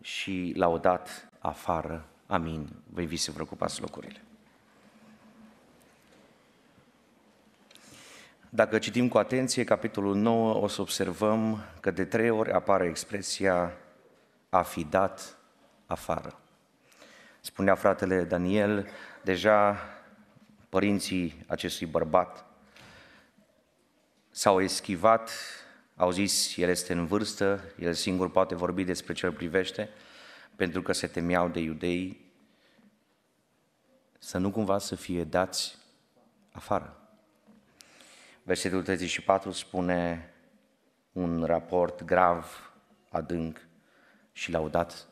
și l-au dat afară. Amin. Voi vi să vă ocupați locurile. Dacă citim cu atenție capitolul 9, o să observăm că de trei ori apare expresia a fi dat afară. Spunea fratele Daniel, deja părinții acestui bărbat s-au eschivat au zis, el este în vârstă, el singur poate vorbi despre ce îl privește, pentru că se temeau de iudei să nu cumva să fie dați afară. Versetul 34 spune un raport grav, adânc și l-au dat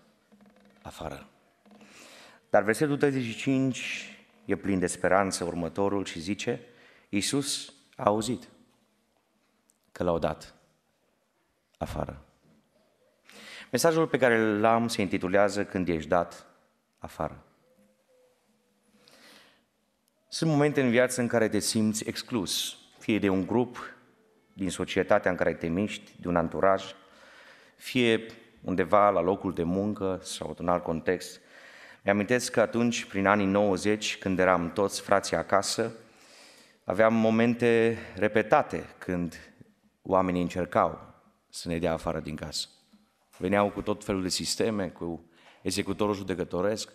afară. Dar versetul 35 e plin de speranță următorul și zice, Iisus a auzit că l-au dat afară. Mesajul pe care îl am se intitulează Când ești dat afară. Sunt momente în viață în care te simți exclus, fie de un grup, din societatea în care te miști, de un anturaj, fie undeva la locul de muncă sau în alt context. Mi-amintesc că atunci, prin anii 90, când eram toți frații acasă, aveam momente repetate când oamenii încercau să ne dea afară din casă. Veneau cu tot felul de sisteme, cu executorul judecătoresc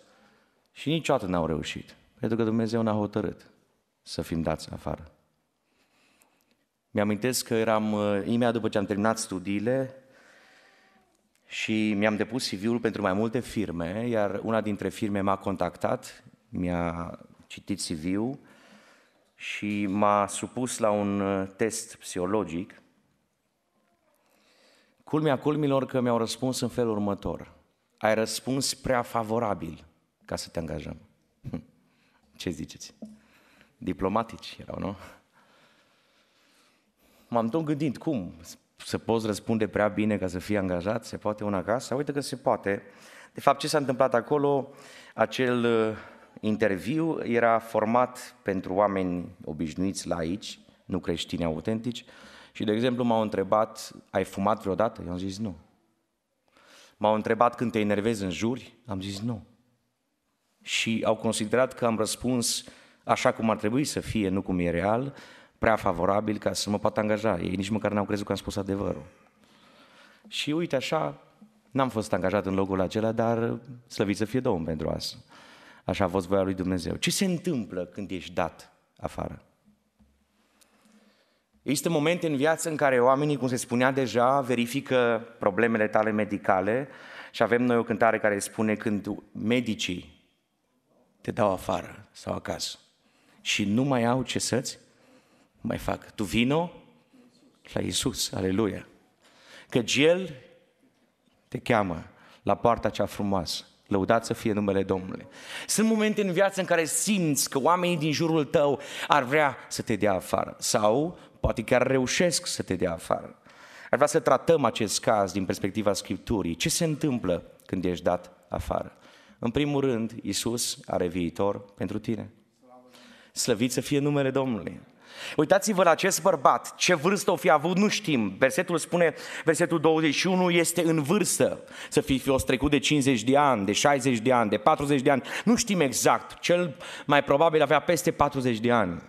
și niciodată n-au reușit. Pentru că Dumnezeu n a hotărât să fim dați afară. Mi-amintesc că eram, uh, imediat după ce am terminat studiile, și mi-am depus CV-ul pentru mai multe firme, iar una dintre firme m-a contactat, mi-a citit CV-ul și m-a supus la un uh, test psihologic Culmea culmilor că mi-au răspuns în felul următor. Ai răspuns prea favorabil ca să te angajăm. Hm. Ce ziceți? Diplomatici erau, nu? M-am tot gândit, cum? Să poți răspunde prea bine ca să fii angajat? Se poate una acasă? Uite că se poate. De fapt, ce s-a întâmplat acolo? Acel uh, interviu era format pentru oameni obișnuiți la aici, nu creștini autentici, și, de exemplu, m-au întrebat, ai fumat vreodată? Eu am zis nu. M-au întrebat când te enervezi în juri? Am zis nu. Și au considerat că am răspuns așa cum ar trebui să fie, nu cum e real, prea favorabil ca să mă poată angaja. Ei nici măcar n-au crezut că am spus adevărul. Și uite așa, n-am fost angajat în locul acela, dar slăvit să fie domn pentru asta. Așa a fost voia lui Dumnezeu. Ce se întâmplă când ești dat afară? Există momente în viață în care oamenii, cum se spunea deja, verifică problemele tale medicale și avem noi o cântare care spune când medicii te dau afară sau acasă și nu mai au ce să-ți mai fac. Tu vino la Isus, aleluia. Că El te cheamă la poarta cea frumoasă. Lăudați să fie numele Domnului. Sunt momente în viață în care simți că oamenii din jurul tău ar vrea să te dea afară. Sau poate chiar reușesc să te dea afară. Ar vrea să tratăm acest caz din perspectiva Scripturii. Ce se întâmplă când ești dat afară? În primul rând, Isus are viitor pentru tine. Slăvit să fie numele Domnului. Uitați-vă la acest bărbat, ce vârstă o fi avut, nu știm. Versetul spune, versetul 21, este în vârstă să fi fost trecut de 50 de ani, de 60 de ani, de 40 de ani, nu știm exact. Cel mai probabil avea peste 40 de ani.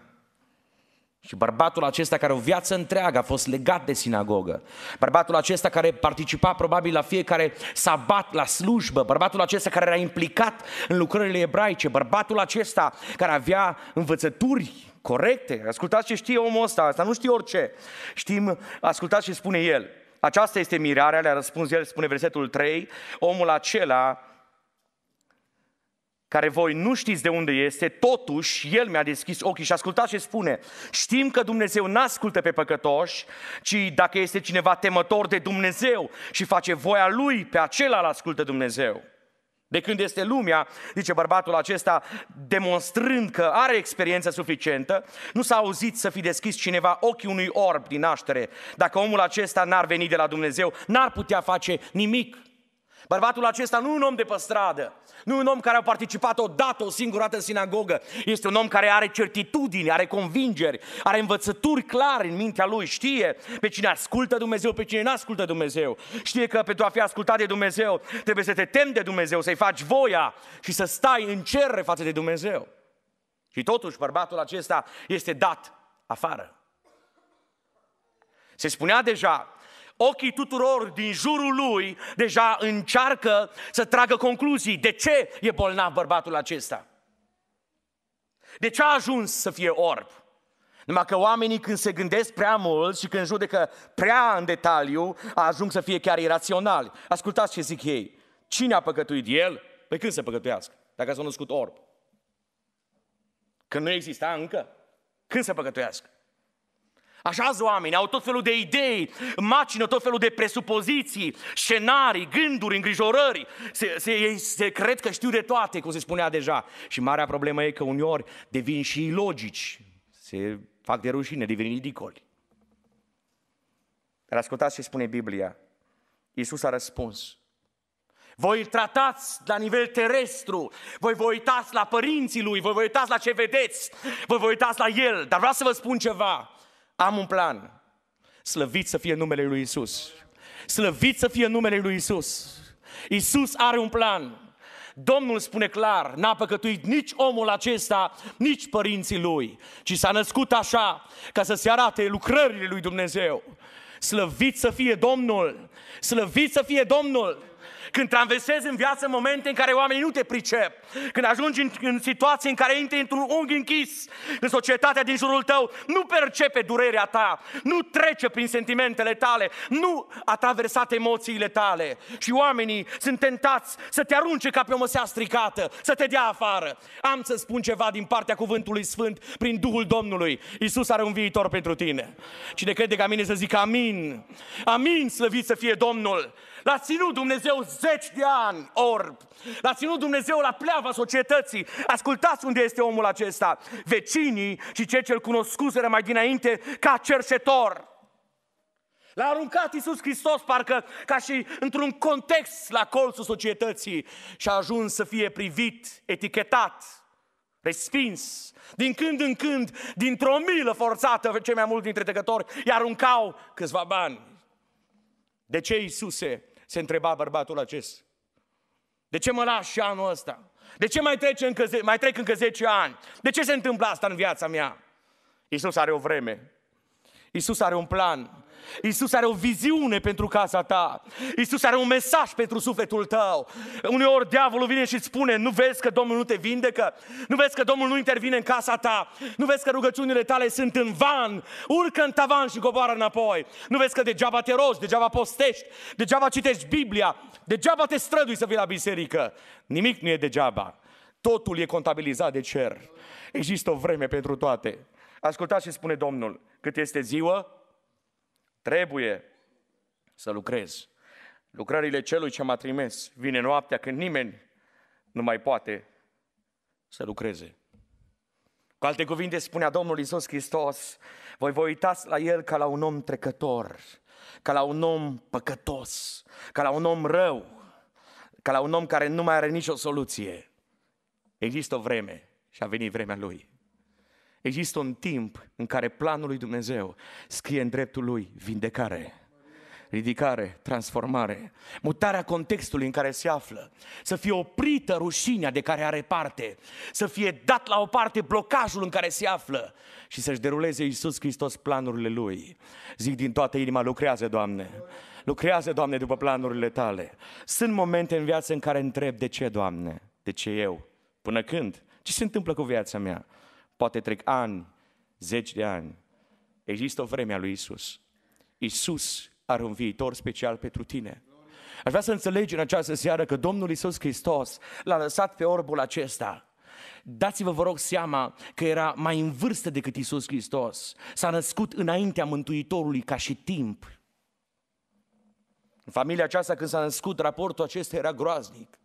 Și bărbatul acesta care o viață întreagă a fost legat de sinagogă, bărbatul acesta care participa probabil la fiecare sabat, la slujbă, bărbatul acesta care era implicat în lucrările ebraice, bărbatul acesta care avea învățături corecte. Ascultați ce știe omul ăsta, asta nu știe orice. Știm, ascultați ce spune el. Aceasta este mirarea, le-a răspuns el, spune versetul 3, omul acela care voi nu știți de unde este, totuși El mi-a deschis ochii și ascultați ce spune. Știm că Dumnezeu nu ascultă pe păcătoși, ci dacă este cineva temător de Dumnezeu și face voia Lui, pe acela îl ascultă Dumnezeu. De când este lumea, zice bărbatul acesta, demonstrând că are experiență suficientă, nu s-a auzit să fi deschis cineva ochii unui orb din naștere. Dacă omul acesta n-ar veni de la Dumnezeu, n-ar putea face nimic. Bărbatul acesta nu un om de pe stradă, nu un om care a participat odată, o singură dată în sinagogă. Este un om care are certitudini, are convingeri, are învățături clare în mintea lui. Știe pe cine ascultă Dumnezeu, pe cine nu ascultă Dumnezeu. Știe că pentru a fi ascultat de Dumnezeu trebuie să te temi de Dumnezeu, să-i faci voia și să stai în cerere față de Dumnezeu. Și totuși bărbatul acesta este dat afară. Se spunea deja ochii tuturor din jurul lui deja încearcă să tragă concluzii. De ce e bolnav bărbatul acesta? De ce a ajuns să fie orb? Numai că oamenii când se gândesc prea mult și când judecă prea în detaliu, ajung să fie chiar iraționali. Ascultați ce zic ei. Cine a păcătuit el? Pe păi când se păcătuiască? Dacă s-a născut orb. Când nu exista încă? Când se păcătuiască? Așa oameni au tot felul de idei, macină tot felul de presupoziții, scenarii, gânduri, îngrijorări. Se, se, ei se cred că știu de toate, cum se spunea deja. Și marea problemă e că uneori devin și ilogici. Se fac de rușine, devin ridicoli. Dar ascultați ce spune Biblia. Iisus a răspuns. Voi îl tratați la nivel terestru, voi vă uitați la părinții lui, voi vă uitați la ce vedeți, voi vă uitați la el. Dar vreau să vă spun ceva. Am un plan. Slăvit să fie numele lui Isus. Slăvit să fie numele lui Isus. Isus are un plan. Domnul spune clar, n-a păcătuit nici omul acesta, nici părinții lui, ci s-a născut așa ca să se arate lucrările lui Dumnezeu. Slăvit să fie Domnul! Slăvit să fie Domnul! când traversezi în viață momente în care oamenii nu te pricep, când ajungi în, în situații în care intri într-un unghi închis, în societatea din jurul tău, nu percepe durerea ta, nu trece prin sentimentele tale, nu a traversat emoțiile tale. Și oamenii sunt tentați să te arunce ca pe o măsea stricată, să te dea afară. Am să spun ceva din partea cuvântului Sfânt prin Duhul Domnului. Isus are un viitor pentru tine. Cine crede ca mine să zică amin. Amin, slăvit să fie Domnul. L-a ținut Dumnezeu zeci de ani orb. L-a ținut Dumnezeu la pleava societății. Ascultați unde este omul acesta. Vecinii și cei ce-l cunoscuseră mai dinainte ca cerșetor. L-a aruncat Iisus Hristos parcă ca și într-un context la colțul societății și a ajuns să fie privit, etichetat, respins. Din când în când, dintr-o milă forțată, cei mai mulți dintre trecători i aruncau câțiva bani. De ce, Iisuse, se întreba bărbatul acest. De ce mă lași și anul ăsta? De ce mai trec, încă, mai trec încă 10 ani? De ce se întâmplă asta în viața mea? Isus are o vreme. Isus are un plan. Isus are o viziune pentru casa ta. Isus are un mesaj pentru sufletul tău. Uneori diavolul vine și îți spune, nu vezi că Domnul nu te vindecă? Nu vezi că Domnul nu intervine în casa ta? Nu vezi că rugăciunile tale sunt în van? Urcă în tavan și coboară înapoi. Nu vezi că degeaba te rogi, degeaba postești, degeaba citești Biblia, degeaba te strădui să vii la biserică. Nimic nu e degeaba. Totul e contabilizat de cer. Există o vreme pentru toate. Ascultați ce spune Domnul. Cât este ziua, Trebuie să lucrez. Lucrările celui ce m-a trimis. Vine noaptea când nimeni nu mai poate să lucreze. Cu alte cuvinte, spunea Domnul Isus Hristos, voi vă uitați la El ca la un om trecător, ca la un om păcătos, ca la un om rău, ca la un om care nu mai are nicio soluție. Există o vreme și a venit vremea Lui. Există un timp în care planul lui Dumnezeu scrie în dreptul lui vindecare ridicare, transformare, mutarea contextului în care se află, să fie oprită rușinea de care are parte, să fie dat la o parte blocajul în care se află și să-și deruleze Iisus Hristos planurile Lui. Zic din toată inima, lucrează, Doamne! Lucrează, Doamne, după planurile Tale! Sunt momente în viață în care întreb, de ce, Doamne? De ce eu? Până când? Ce se întâmplă cu viața mea? Poate trec ani, zeci de ani. Există o vreme a lui Isus. Isus are un viitor special pentru tine. Aș vrea să înțelegi în această seară că Domnul Isus Hristos l-a lăsat pe orbul acesta. Dați-vă, vă rog, seama că era mai în vârstă decât Isus Hristos. S-a născut înaintea Mântuitorului ca și timp. În familia aceasta, când s-a născut, raportul acesta era groaznic.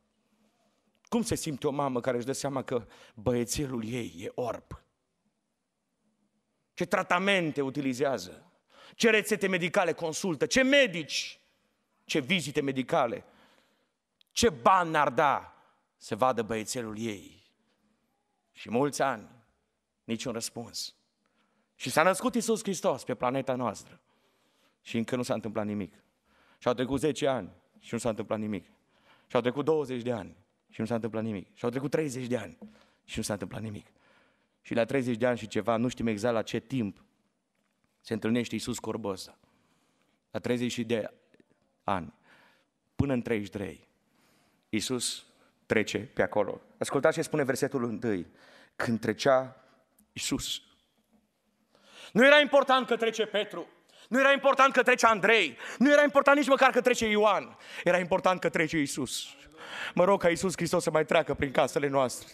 Cum se simte o mamă care își dă seama că băiețelul ei e orb? ce tratamente utilizează, ce rețete medicale consultă, ce medici, ce vizite medicale, ce bani ar da să vadă băiețelul ei. Și mulți ani, niciun răspuns. Și s-a născut Isus Hristos pe planeta noastră. Și încă nu s-a întâmplat nimic. Și au trecut 10 ani și nu s-a întâmplat nimic. Și au trecut 20 de ani și nu s-a întâmplat nimic. Și au trecut 30 de ani și nu s-a întâmplat nimic și la 30 de ani și ceva, nu știm exact la ce timp, se întâlnește Iisus Corbosa, La 30 de ani, până în 33, Iisus trece pe acolo. Ascultați ce spune versetul 1. Când trecea Iisus. Nu era important că trece Petru. Nu era important că trece Andrei, nu era important nici măcar că trece Ioan, era important că trece Isus. Mă rog ca Iisus Hristos să mai treacă prin casele noastre.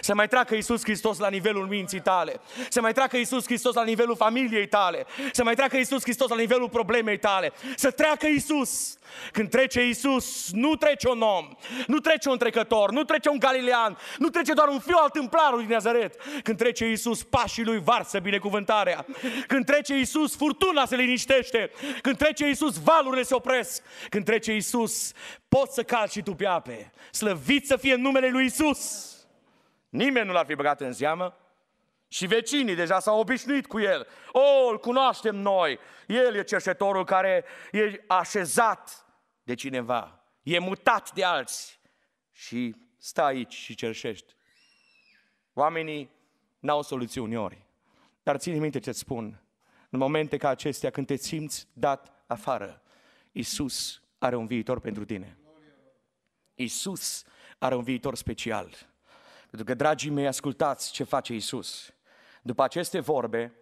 Să mai treacă Iisus Hristos la nivelul minții tale. Să mai treacă Iisus Hristos la nivelul familiei tale. Să mai treacă Iisus Hristos la nivelul problemei tale. Să treacă Iisus. Când trece Iisus, nu trece un om, nu trece un trecător, nu trece un galilean, nu trece doar un fiu al tâmplarului din Nazaret. Când trece Iisus, pașii lui varsă binecuvântarea. Când trece Iisus, furtuna se liniștește liniștește. Când trece Iisus, valurile se opresc. Când trece Iisus, poți să calci și tu pe ape. Slăvit să fie numele lui Iisus. Nimeni nu l-ar fi băgat în seamă. Și vecinii deja s-au obișnuit cu el. O, oh, îl cunoaștem noi. El e cerșetorul care e așezat de cineva. E mutat de alții. Și stă aici și cerșești. Oamenii n-au soluții uneori. Dar ține minte ce-ți spun în momente ca acestea, când te simți dat afară, Isus are un viitor pentru tine. Isus are un viitor special. Pentru că, dragii mei, ascultați ce face Isus. După aceste vorbe,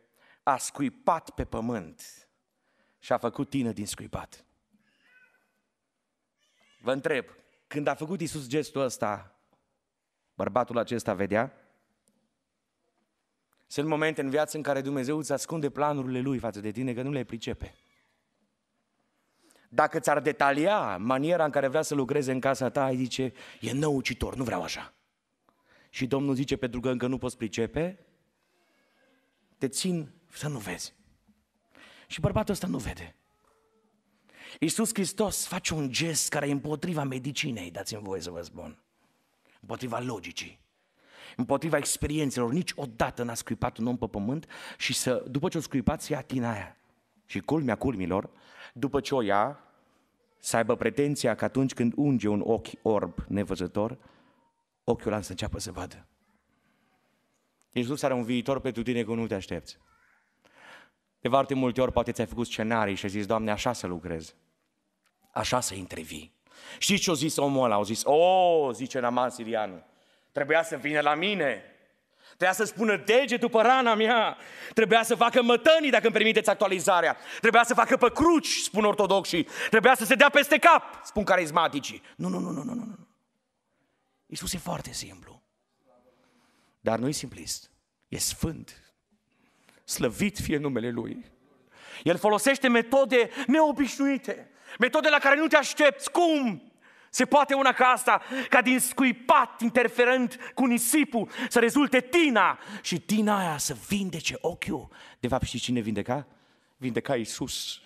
a scuipat pe pământ și a făcut tine din scuipat. Vă întreb, când a făcut Isus gestul ăsta, bărbatul acesta vedea? Sunt momente în viață în care Dumnezeu îți ascunde planurile Lui față de tine, că nu le pricepe. Dacă ți-ar detalia maniera în care vrea să lucreze în casa ta, ai zice, e năucitor, nu vreau așa. Și Domnul zice, pentru că încă nu poți pricepe, te țin să nu vezi. Și bărbatul ăsta nu vede. Iisus Hristos face un gest care e împotriva medicinei, dați-mi voie să vă spun. Împotriva logicii împotriva experiențelor. Niciodată n-a scuipat un om pe pământ și să, după ce o scuipat, să ia tina aia. Și culmea culmilor, după ce o ia, să aibă pretenția că atunci când unge un ochi orb nevăzător, ochiul ăla să înceapă să vadă. Iisus are un viitor pentru tine că nu te aștepți. De foarte multe ori poate ți-ai făcut scenarii și ai zis, Doamne, așa să lucrez. Așa să intervii. Și ce-o zis omul ăla? Au zis, o, zice Naman Sirianu, Trebuia să vină la mine. Trebuia să spună degetul pe rana mea. Trebuia să facă mătănii, dacă îmi permiteți actualizarea. Trebuia să facă pe cruci, spun ortodoxii. Trebuia să se dea peste cap, spun carismaticii. Nu, nu, nu, nu, nu, nu. Iisus e foarte simplu. Dar nu e simplist. E sfânt. Slăvit fie numele Lui. El folosește metode neobișnuite. Metode la care nu te aștepți. Cum? Se poate una ca asta, ca din scuipat interferent cu nisipul, să rezulte tina și tina aia să vindece ochiul. De fapt, știi cine vindeca? Vindeca Iisus.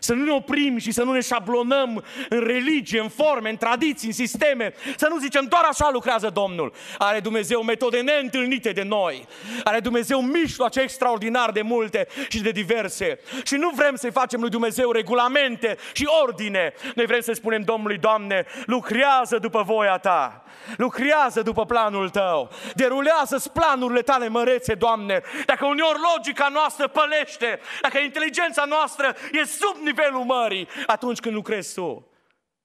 Să nu ne oprim și să nu ne șablonăm în religie, în forme, în tradiții, în sisteme. Să nu zicem doar așa lucrează Domnul. Are Dumnezeu metode neîntâlnite de noi. Are Dumnezeu mijloace extraordinar de multe și de diverse. Și nu vrem să-i facem lui Dumnezeu regulamente și ordine. Noi vrem să spunem Domnului, Doamne, lucrează după voia Ta. Lucrează după planul Tău. Derulează-ți planurile Tale mărețe, Doamne. Dacă uneori logica noastră pălește, dacă inteligența noastră e sub sub nivelul mării atunci când lucrezi tu.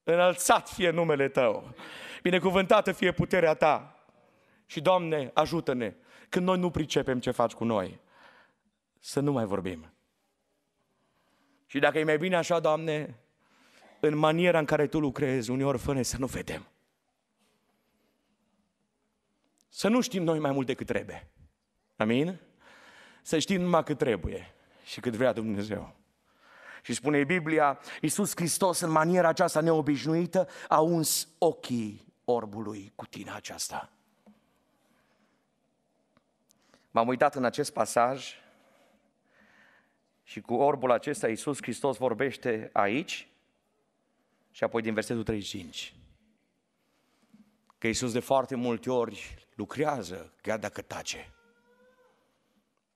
Înălțat fie numele Tău. Binecuvântată fie puterea Ta. Și, Doamne, ajută-ne când noi nu pricepem ce faci cu noi. Să nu mai vorbim. Și dacă e mai bine așa, Doamne, în maniera în care Tu lucrezi, uneori fă să nu vedem. Să nu știm noi mai mult decât trebuie. Amin? Să știm numai cât trebuie și cât vrea Dumnezeu. Și spune Biblia, Iisus Hristos în maniera aceasta neobișnuită a uns ochii orbului cu tine aceasta. M-am uitat în acest pasaj și cu orbul acesta Iisus Hristos vorbește aici și apoi din versetul 35. Că Iisus de foarte multe ori lucrează, chiar dacă tace.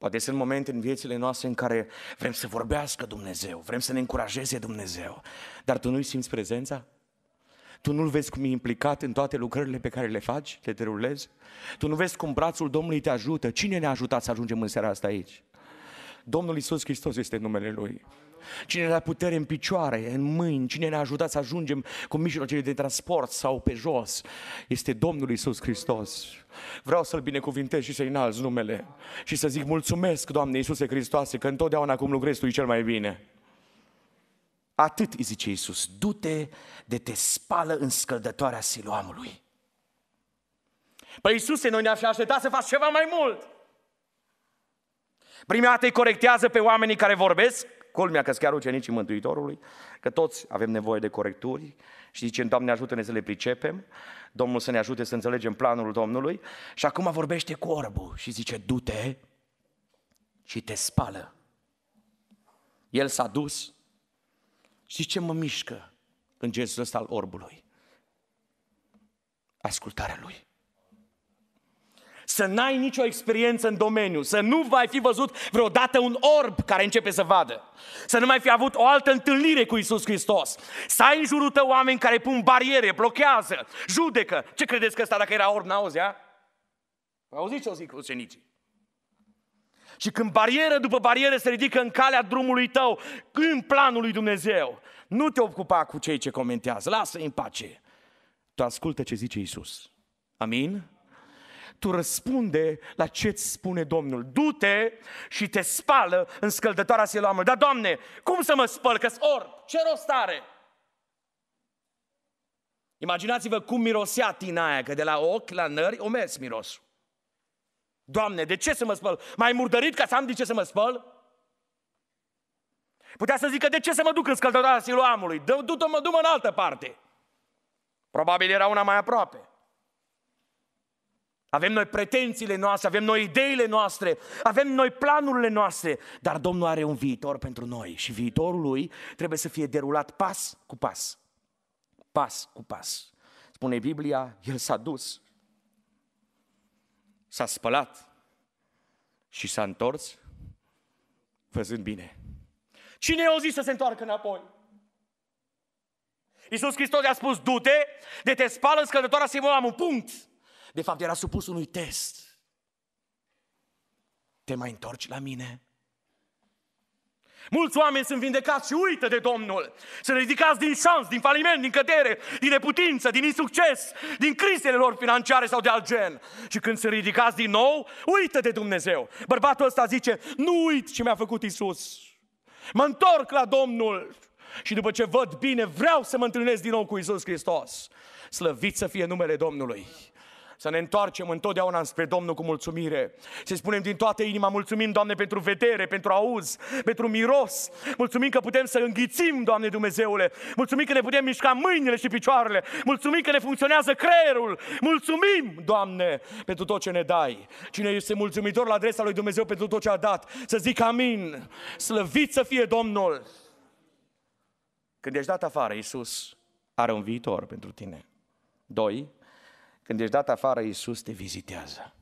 Poate sunt momente în viețile noastre în care vrem să vorbească Dumnezeu, vrem să ne încurajeze Dumnezeu, dar tu nu-i simți prezența? Tu nu-L vezi cum e implicat în toate lucrările pe care le faci, le derulezi? Tu nu vezi cum brațul Domnului te ajută? Cine ne-a ajutat să ajungem în seara asta aici? Domnul Isus Hristos este numele Lui. Cine ne-a putere în picioare, în mâini, cine ne-a ajutat să ajungem cu mijloacele de transport sau pe jos, este Domnul Isus Hristos. Vreau să-L binecuvintez și să-I înalz numele și să zic mulțumesc, Doamne Iisuse Hristoase, că întotdeauna cum lucrezi Tu cel mai bine. Atât îi zice Iisus, du-te de te spală în scăldătoarea siloamului. Păi Iisuse, noi ne-am fi așteptat să faci ceva mai mult. Prima dată îi corectează pe oamenii care vorbesc, culmea că chiar ucenicii Mântuitorului, că toți avem nevoie de corecturi și zicem, Doamne ajută-ne să le pricepem, Domnul să ne ajute să înțelegem planul Domnului și acum vorbește cu orbul și zice, du-te și te spală. El s-a dus. Și ce mă mișcă în gestul ăsta al orbului? Ascultarea lui să n-ai nicio experiență în domeniu, să nu vai fi văzut vreodată un orb care începe să vadă, să nu mai fi avut o altă întâlnire cu Isus Hristos, să ai în jurul tău oameni care pun bariere, blochează, judecă. Ce credeți că ăsta dacă era orb n-auzea? Auziți ce o zic ucenicii? Și când barieră după barieră se ridică în calea drumului tău, în planul lui Dumnezeu, nu te ocupa cu cei ce comentează, lasă-i în pace. Tu ascultă ce zice Isus. Amin? tu răspunde la ce îți spune Domnul. Du-te și te spală în scăldătoarea Siloamului. Dar, Doamne, cum să mă spăl, că orb, ce rost are? Imaginați-vă cum mirosea tina aia, că de la ochi la nări o mers mirosul. Doamne, de ce să mă spăl? Mai murdărit ca să am de ce să mă spăl? Putea să zică, de ce să mă duc în scăldătoarea Siloamului? Du-te, mă, du-mă în altă parte. Probabil era una mai aproape. Avem noi pretențiile noastre, avem noi ideile noastre, avem noi planurile noastre, dar Domnul are un viitor pentru noi și viitorul lui trebuie să fie derulat pas cu pas. Pas cu pas. Spune Biblia, el s-a dus, s-a spălat și s-a întors făzând bine. Cine i-a zis să se întoarcă înapoi? Iisus Hristos i-a spus, du-te, de te spală în să Simoam, un punct. De fapt, era supus unui test. Te mai întorci la mine? Mulți oameni sunt vindecați și uită de Domnul. Sunt ridicați din șans, din faliment, din cădere, din neputință, din insucces, din crizele lor financiare sau de alt gen. Și când sunt ridicați din nou, uită de Dumnezeu. Bărbatul ăsta zice, nu uit ce mi-a făcut Isus. Mă întorc la Domnul și după ce văd bine, vreau să mă întâlnesc din nou cu Isus Hristos. Slăvit să fie numele Domnului să ne întoarcem întotdeauna spre Domnul cu mulțumire. Să spunem din toată inima, mulțumim, Doamne, pentru vedere, pentru auz, pentru miros. Mulțumim că putem să înghițim, Doamne Dumnezeule. Mulțumim că ne putem mișca mâinile și picioarele. Mulțumim că ne funcționează creierul. Mulțumim, Doamne, pentru tot ce ne dai. Cine este mulțumitor la adresa lui Dumnezeu pentru tot ce a dat, să zic amin. Slăvit să fie Domnul. Când ești dat afară, Iisus are un viitor pentru tine. Doi, când ești dat afară, Iisus te vizitează.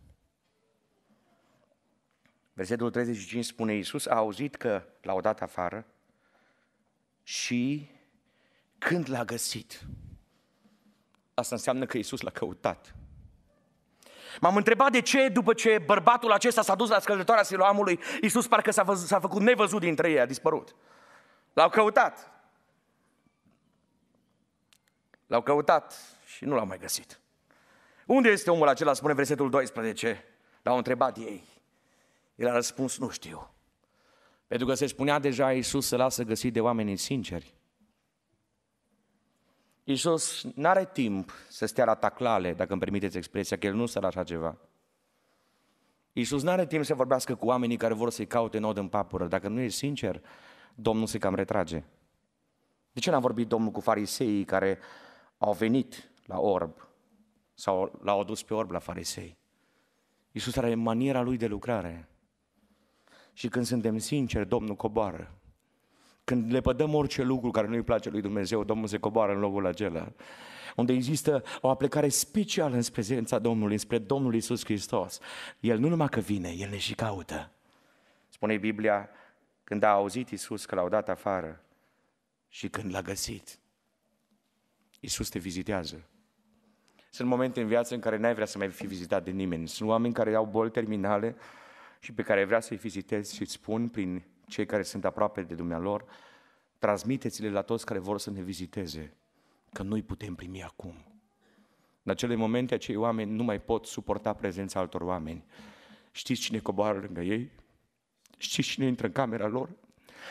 Versetul 35 spune, Iisus a auzit că l-au dat afară și când l-a găsit. Asta înseamnă că Iisus l-a căutat. M-am întrebat de ce, după ce bărbatul acesta s-a dus la scăldătoarea Siloamului, Iisus parcă s-a, s-a făcut nevăzut dintre ei, a dispărut. L-au căutat. L-au căutat și nu l-au mai găsit. Unde este omul acela, spune versetul 12? L-au întrebat ei. El a răspuns, nu știu. Pentru că se spunea deja, Iisus se lasă găsit de oamenii sinceri. Iisus nu are timp să stea la taclale, dacă îmi permiteți expresia, că El nu se așa ceva. Iisus nu are timp să vorbească cu oamenii care vor să-i caute nod în papură. Dacă nu e sincer, Domnul se cam retrage. De ce n-a vorbit Domnul cu fariseii care au venit la orb sau l-au adus pe orb la farisei. Iisus are maniera lui de lucrare. Și când suntem sinceri, Domnul coboară. Când le pădăm orice lucru care nu-i place lui Dumnezeu, Domnul se coboară în locul acela. Unde există o aplecare specială în prezența Domnului, înspre Domnul Iisus Hristos. El nu numai că vine, El ne și caută. Spune Biblia, când a auzit Iisus că l-au dat afară și când l-a găsit, Iisus te vizitează. Sunt momente în viață în care n-ai vrea să mai fi vizitat de nimeni. Sunt oameni care au boli terminale și pe care vrea să-i vizitezi și îți spun prin cei care sunt aproape de dumnealor, transmiteți-le la toți care vor să ne viziteze, că noi putem primi acum. În acele momente, acei oameni nu mai pot suporta prezența altor oameni. Știți cine coboară lângă ei? Știți cine intră în camera lor?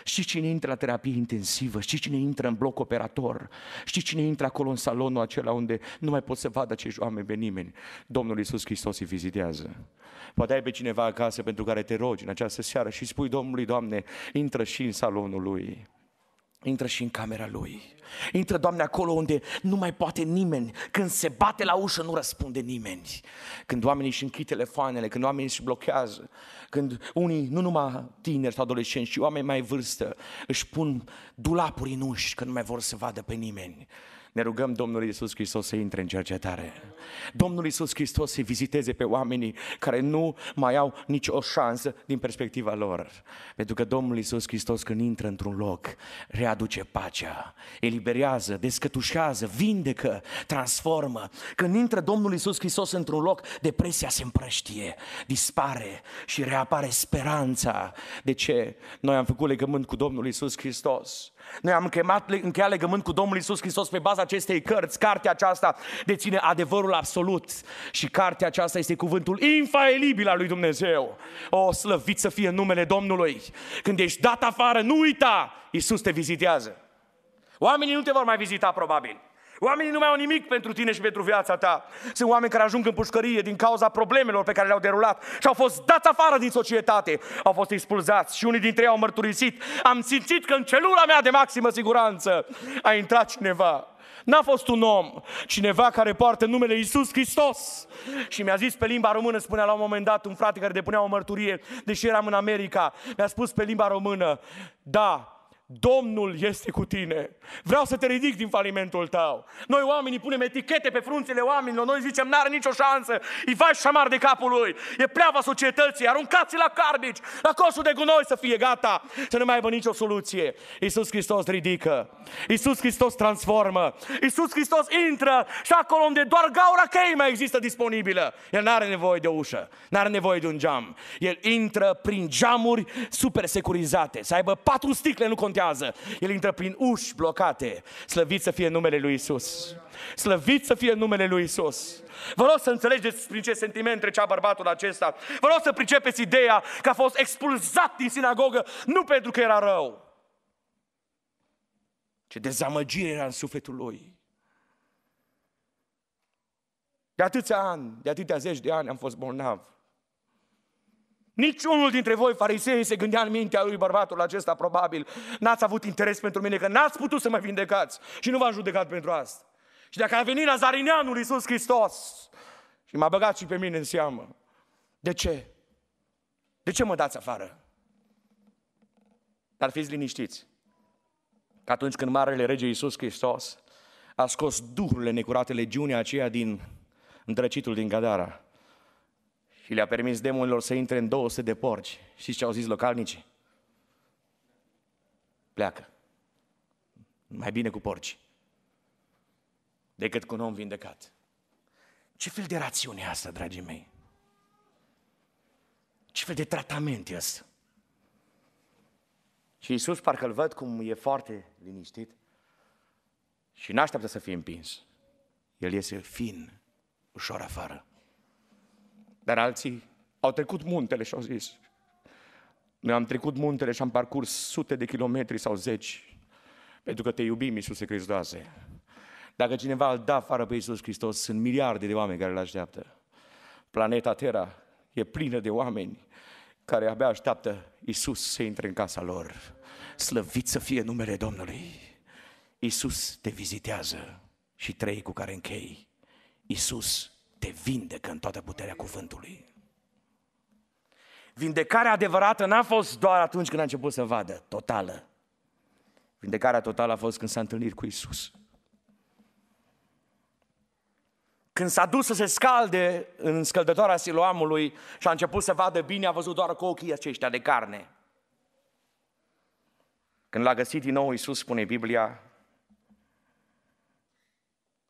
Și cine intră la terapie intensivă, Și cine intră în bloc operator, Și cine intră acolo în salonul acela unde nu mai pot să vadă acești oameni pe nimeni. Domnul Iisus Hristos îi vizitează. Poate ai pe cineva acasă pentru care te rogi în această seară și spui Domnului, Doamne, intră și în salonul lui. Intră și în camera lui. Intră, Doamne, acolo unde nu mai poate nimeni. Când se bate la ușă, nu răspunde nimeni. Când oamenii își închid telefoanele, când oamenii își blochează, când unii, nu numai tineri sau adolescenți, ci oameni mai vârstă, își pun dulapuri în uși, că nu mai vor să vadă pe nimeni. Ne rugăm Domnul Iisus Hristos să intre în cercetare. Domnul Iisus Hristos să viziteze pe oamenii care nu mai au nicio șansă din perspectiva lor. Pentru că Domnul Iisus Hristos când intră într-un loc, readuce pacea, eliberează, descătușează, vindecă, transformă. Când intră Domnul Iisus Hristos într-un loc, depresia se împrăștie, dispare și reapare speranța. De ce? Noi am făcut legământ cu Domnul Iisus Hristos. Noi am chemat, încheiat legământ cu Domnul Isus Hristos pe baza acestei cărți. Cartea aceasta deține adevărul absolut și cartea aceasta este cuvântul infailibil al lui Dumnezeu. O slăvit să fie numele Domnului. Când ești dat afară, nu uita, Isus te vizitează. Oamenii nu te vor mai vizita probabil. Oamenii nu mai au nimic pentru tine și pentru viața ta. Sunt oameni care ajung în pușcărie din cauza problemelor pe care le-au derulat și au fost dați afară din societate. Au fost expulzați și unii dintre ei au mărturisit. Am simțit că în celula mea de maximă siguranță a intrat cineva. N-a fost un om, cineva care poartă numele Iisus Hristos. Și mi-a zis pe limba română, spunea la un moment dat un frate care depunea o mărturie, deși eram în America, mi-a spus pe limba română, da, Domnul este cu tine. Vreau să te ridic din falimentul tău. Noi oamenii punem etichete pe frunțile oamenilor, noi zicem, n-are nicio șansă, îi faci șamar de capul lui, e pleava societății, aruncați la carbici, la coșul de gunoi să fie gata, să nu mai aibă nicio soluție. Iisus Hristos ridică, Iisus Hristos transformă, Iisus Hristos intră și acolo unde doar gaura chei mai există disponibilă. El n-are nevoie de ușă, n-are nevoie de un geam. El intră prin geamuri super securizate, să aibă patru sticle, nu contează blochează. El intră prin uși blocate. Slăvit să fie numele lui Isus. Slăvit să fie numele lui Isus. Vă rog să înțelegeți prin ce sentiment trecea bărbatul acesta. Vă rog să pricepeți ideea că a fost expulzat din sinagogă nu pentru că era rău, ce dezamăgire era în sufletul lui. De atâția ani, de atâtea zeci de ani am fost bolnav. Nici unul dintre voi, farisei, se gândea în mintea lui bărbatul acesta, probabil. N-ați avut interes pentru mine, că n-ați putut să mă vindecați. Și nu v-am judecat pentru asta. Și dacă a venit Nazarineanul Iisus Hristos și m-a băgat și pe mine în seamă, de ce? De ce mă dați afară? Dar fiți liniștiți că atunci când Marele Rege Iisus Hristos a scos duhurile necurate legiunea aceea din îndrăcitul din Gadara, și le-a permis demonilor să intre în 200 de porci. Și ce au zis localnicii? Pleacă. Mai bine cu porci decât cu un om vindecat. Ce fel de rațiune e asta, dragii mei? Ce fel de tratament e asta? Și Iisus parcă îl văd cum e foarte liniștit și nu așteaptă să fie împins. El iese fin, ușor afară. Dar alții au trecut muntele și au zis, noi am trecut muntele și am parcurs sute de kilometri sau zeci, pentru că te iubim, Iisuse Hristoase. Dacă cineva îl da afară pe Iisus Hristos, sunt miliarde de oameni care îl așteaptă. Planeta Terra e plină de oameni care abia așteaptă Iisus să intre în casa lor. Slăvit să fie numele Domnului! Iisus te vizitează și trei cu care închei. Iisus te vindecă în toată puterea cuvântului. Vindecarea adevărată n-a fost doar atunci când a început să vadă, totală. Vindecarea totală a fost când s-a întâlnit cu Isus. Când s-a dus să se scalde în scăldătoarea siloamului și a început să vadă bine, a văzut doar cu ochii aceștia de carne. Când l-a găsit din nou Isus, spune Biblia,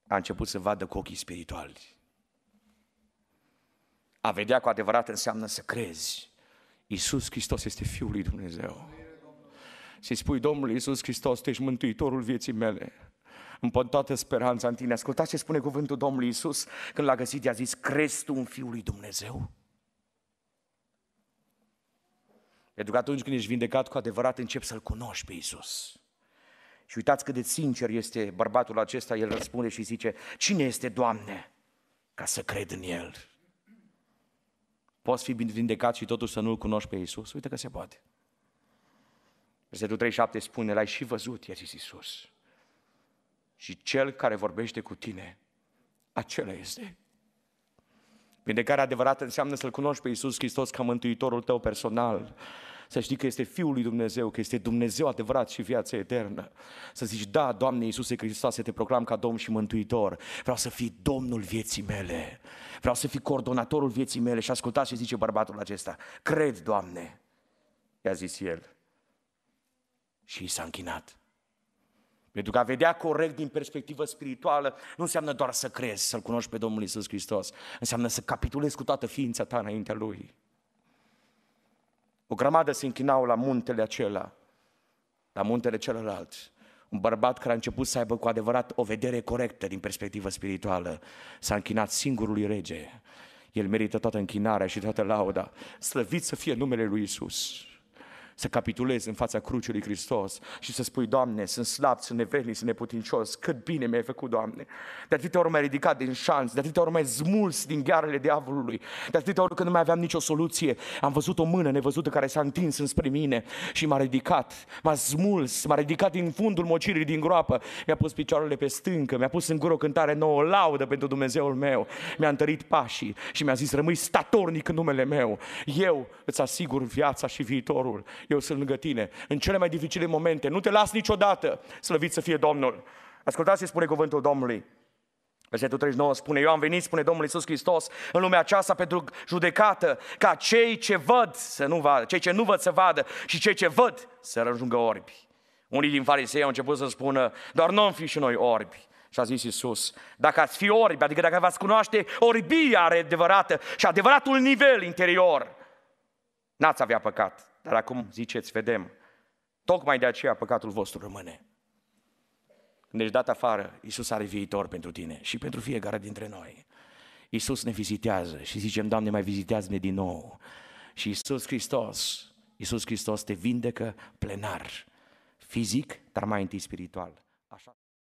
a început să vadă cu ochii spirituali. A vedea cu adevărat înseamnă să crezi. Iisus Hristos este Fiul lui Dumnezeu. Și spui, Domnul Iisus Hristos, tu ești mântuitorul vieții mele. Îmi pot toată speranța în tine. Ascultați ce spune cuvântul Domnului Iisus când l-a găsit, i-a zis, crezi tu în Fiul lui Dumnezeu? Pentru că atunci când ești vindecat cu adevărat, începi să-L cunoști pe Iisus. Și uitați cât de sincer este bărbatul acesta, el răspunde și zice, cine este Doamne? Ca să cred în El poți fi vindecat și totuși să nu-L cunoști pe Iisus? Uite că se poate. Versetul 37 spune, l-ai și văzut, i-a zis Iisus. Și cel care vorbește cu tine, acela este. Vindecarea adevărată înseamnă să-L cunoști pe Iisus Hristos ca Mântuitorul tău personal să știi că este Fiul lui Dumnezeu, că este Dumnezeu adevărat și viața eternă. Să zici, da, Doamne Iisuse să te proclam ca Domn și Mântuitor, vreau să fii Domnul vieții mele, vreau să fii coordonatorul vieții mele și ascultați ce zice bărbatul acesta, cred, Doamne, i-a zis el. Și i s-a închinat. Pentru că a vedea corect din perspectivă spirituală nu înseamnă doar să crezi, să-L cunoști pe Domnul Isus Hristos. Înseamnă să capitulezi cu toată ființa ta înaintea Lui. O grămadă se închinau la muntele acela, la muntele celălalt. Un bărbat care a început să aibă cu adevărat o vedere corectă din perspectivă spirituală s-a închinat singurului rege. El merită toată închinarea și toată lauda. Slăvit să fie numele lui Isus să capitulezi în fața crucii lui Hristos și să spui, Doamne, sunt slab, sunt nevelnic, sunt neputincios, cât bine mi-ai făcut, Doamne. De atâtea ori m-ai ridicat din șanț, de atâtea ori m-ai zmuls din ghearele diavolului, de atâtea ori când nu mai aveam nicio soluție, am văzut o mână nevăzută care s-a întins înspre mine și m-a ridicat, m-a zmuls, m-a ridicat din fundul mocirii din groapă, mi-a pus picioarele pe stâncă, mi-a pus în gură o cântare nouă, laudă pentru Dumnezeul meu, mi-a întărit pașii și mi-a zis, rămâi statornic în numele meu, eu îți asigur viața și viitorul, eu sunt lângă tine. În cele mai dificile momente, nu te las niciodată, slăvit să fie Domnul. Ascultați ce spune cuvântul Domnului. Versetul 39 spune, eu am venit, spune Domnul Iisus Hristos, în lumea aceasta pentru judecată, ca cei ce văd să nu vadă, cei ce nu văd să vadă și cei ce văd să răjungă orbi. Unii din farisei au început să spună, doar nu fi și noi orbi. Și a zis Iisus, dacă ați fi orbi, adică dacă v-ați cunoaște orbia adevărată și adevăratul nivel interior, n-ați avea păcat. Dar acum ziceți, vedem, tocmai de aceea păcatul vostru rămâne. Când ești dat afară, Iisus are viitor pentru tine și pentru fiecare dintre noi. Iisus ne vizitează și zicem, Doamne, mai vizitează-ne din nou. Și Iisus Hristos, Iisus Hristos te vindecă plenar, fizic, dar mai întâi spiritual. Așa.